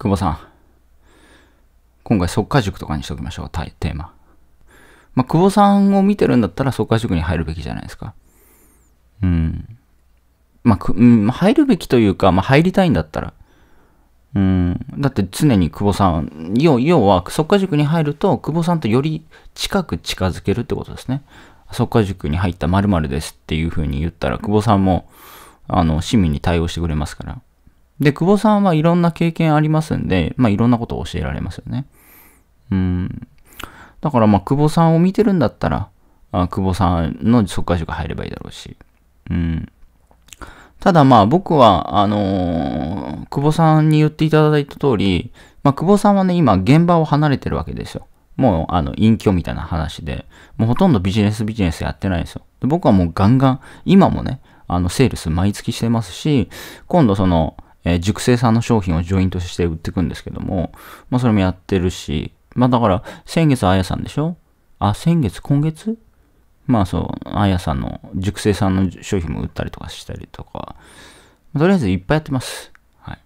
久保さん。今回、速化塾とかにしときましょう、テーマ。まあ、久保さんを見てるんだったら、速化塾に入るべきじゃないですか。うん。まあ、く、うん、入るべきというか、まあ、入りたいんだったら。うん。だって常に久保さん、要要は、速化塾に入ると、久保さんとより近く近づけるってことですね。速化塾に入った〇〇ですっていうふうに言ったら、久保さんも、あの、市民に対応してくれますから。で、久保さんはいろんな経験ありますんで、まあいろんなことを教えられますよね。うん。だからまあ久保さんを見てるんだったら、あ久保さんの即会塾入ればいいだろうし。うん。ただまあ僕は、あのー、久保さんに言っていただいた通り、まあ久保さんはね、今現場を離れてるわけですよ。もう、あの、隠居みたいな話で、もうほとんどビジネスビジネスやってないんですよ。で僕はもうガンガン、今もね、あの、セールス毎月してますし、今度その、えー、熟成さんの商品をジョイントして売っていくんですけども、まあそれもやってるし、まあだから、先月あやさんでしょあ、先月今月まあそう、あやさんの、熟成さんの商品も売ったりとかしたりとか、とりあえずいっぱいやってます。はい。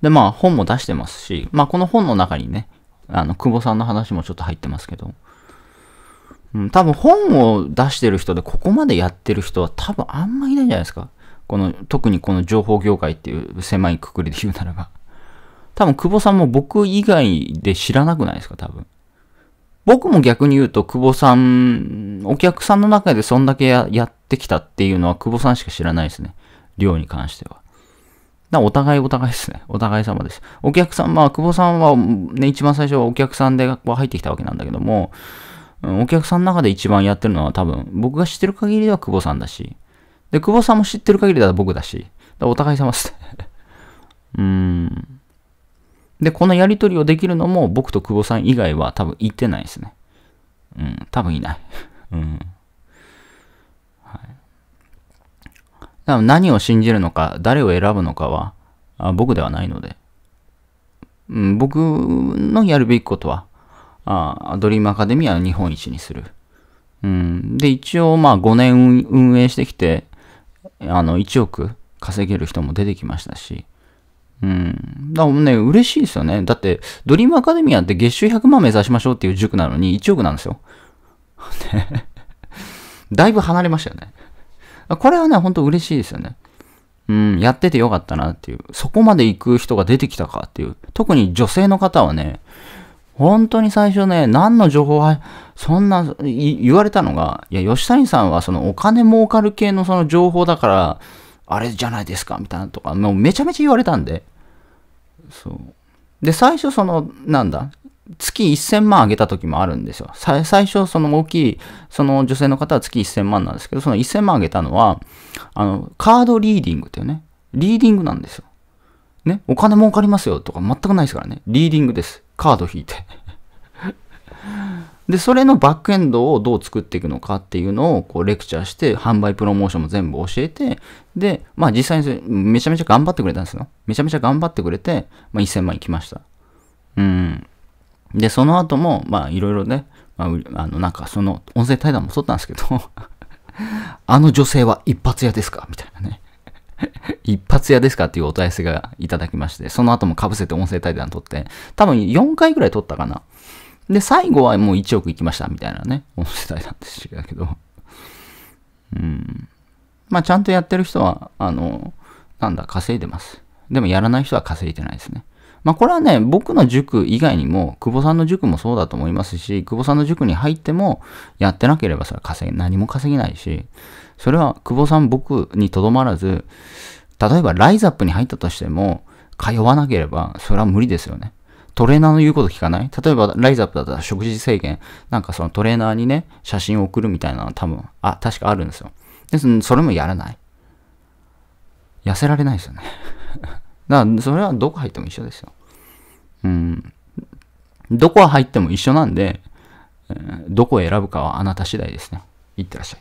で、まあ本も出してますし、まあこの本の中にね、あの、久保さんの話もちょっと入ってますけど、うん、多分本を出してる人でここまでやってる人は多分あんまいないんじゃないですか。この、特にこの情報業界っていう狭いくくりで言うならば。多分、久保さんも僕以外で知らなくないですか、多分。僕も逆に言うと、久保さん、お客さんの中でそんだけやってきたっていうのは、久保さんしか知らないですね。量に関しては。だお互いお互いですね。お互い様です。お客さん、まあ、久保さんはね、一番最初はお客さんで入ってきたわけなんだけども、お客さんの中で一番やってるのは多分、僕が知ってる限りでは久保さんだし、で、久保さんも知ってる限りだと僕だし、だお互い様です。うーん。で、このやりとりをできるのも僕と久保さん以外は多分いってないですね。うん、多分いない。うん。はい。だから何を信じるのか、誰を選ぶのかは、あ僕ではないので、うん、僕のやるべきことは、あドリームアカデミアを日本一にする。うん、で、一応まあ5年運営してきて、あの、1億稼げる人も出てきましたし、うん。だからね、嬉しいですよね。だって、ドリームアカデミアって月収100万目指しましょうっていう塾なのに1億なんですよ。だいぶ離れましたよね。これはね、ほんと嬉しいですよね。うん、やっててよかったなっていう。そこまで行く人が出てきたかっていう。特に女性の方はね、本当に最初ね、何の情報は、そんな、言われたのが、いや、吉谷さんはそのお金儲かる系のその情報だから、あれじゃないですか、みたいなとか、もうめちゃめちゃ言われたんで。そう。で、最初その、なんだ、月1000万あげた時もあるんですよ。最初、その大きい、その女性の方は月1000万なんですけど、その1000万あげたのは、あの、カードリーディングっていうね、リーディングなんですよ。ね、お金儲かりますよとか全くないですからね。リーディングです。カード引いて。で、それのバックエンドをどう作っていくのかっていうのをこうレクチャーして、販売プロモーションも全部教えて、で、まあ実際にめちゃめちゃ頑張ってくれたんですよ。めちゃめちゃ頑張ってくれて、まあ1000万いきました。うん。で、その後も、まあいろいろね、まあ、あの、なんかその音声対談も撮ったんですけど あの女性は一発屋ですかみたいなね 一発屋ですかっていうお問い合わせがいただきまして、その後も被せて音声対談撮って、多分4回ぐらい撮ったかな。で、最後はもう1億いきましたみたいなね、こって代りなんですけど。うん。まあ、ちゃんとやってる人は、あの、なんだ、稼いでます。でもやらない人は稼いでないですね。まあ、これはね、僕の塾以外にも、久保さんの塾もそうだと思いますし、久保さんの塾に入っても、やってなければそれは稼げ、何も稼げないし、それは久保さん僕にとどまらず、例えばライズアップに入ったとしても、通わなければ、それは無理ですよね。トレーナーの言うこと聞かない例えば、ライズアップだったら食事制限、なんかそのトレーナーにね、写真を送るみたいなの多分、あ、確かあるんですよ。で、すそれもやらない。痩せられないですよね。だから、それはどこ入っても一緒ですよ。うん。どこ入っても一緒なんで、どこを選ぶかはあなた次第ですね。いってらっしゃい。